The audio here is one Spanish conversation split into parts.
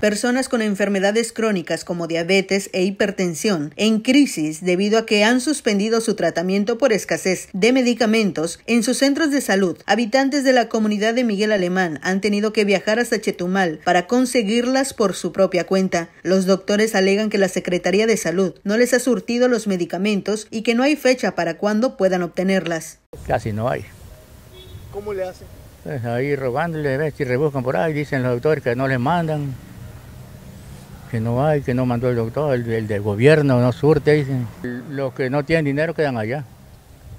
Personas con enfermedades crónicas como diabetes e hipertensión en crisis debido a que han suspendido su tratamiento por escasez de medicamentos en sus centros de salud. Habitantes de la comunidad de Miguel Alemán han tenido que viajar hasta Chetumal para conseguirlas por su propia cuenta. Los doctores alegan que la Secretaría de Salud no les ha surtido los medicamentos y que no hay fecha para cuándo puedan obtenerlas. Casi no hay. ¿Cómo le hacen? Pues ahí robándole, ves, y rebuscan por ahí, dicen los doctores que no les mandan que no hay, que no mandó el doctor, el, del gobierno no surte, dicen. Los que no tienen dinero quedan allá.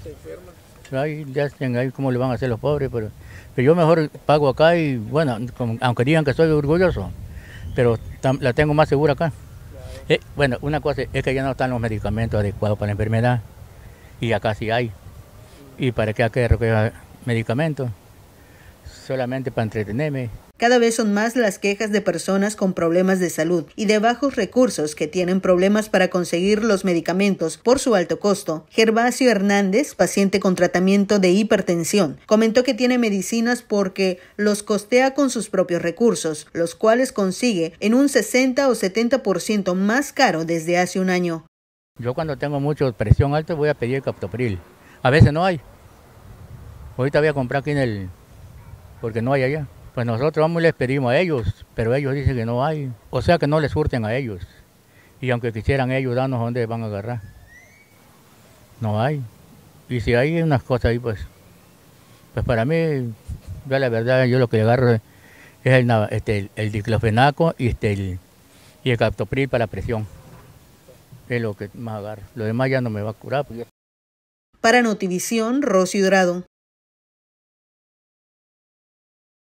Se enferman. Ahí, ya estén ahí cómo le van a hacer los pobres, pero, yo mejor pago acá y bueno, aunque digan que soy orgulloso, pero la tengo más segura acá. Eh, bueno, una cosa es que ya no están los medicamentos adecuados para la enfermedad y acá sí hay. ¿Y para qué hay que recoger medicamentos? solamente para entretenerme. Cada vez son más las quejas de personas con problemas de salud y de bajos recursos que tienen problemas para conseguir los medicamentos por su alto costo. Gervasio Hernández, paciente con tratamiento de hipertensión, comentó que tiene medicinas porque los costea con sus propios recursos, los cuales consigue en un 60 o 70% más caro desde hace un año. Yo cuando tengo mucha presión alta voy a pedir captopril. A veces no hay. Ahorita voy a comprar aquí en el porque no hay allá. Pues nosotros vamos y les pedimos a ellos, pero ellos dicen que no hay. O sea que no les surten a ellos. Y aunque quisieran ellos darnos dónde van a agarrar. No hay. Y si hay unas cosas ahí, pues, pues para mí, yo la verdad, yo lo que agarro es el, este, diclofenaco y, este, el, y el captopril para la presión. Es lo que más agarro. Lo demás ya no me va a curar. Pues para Notivisión, Rocío Dorado.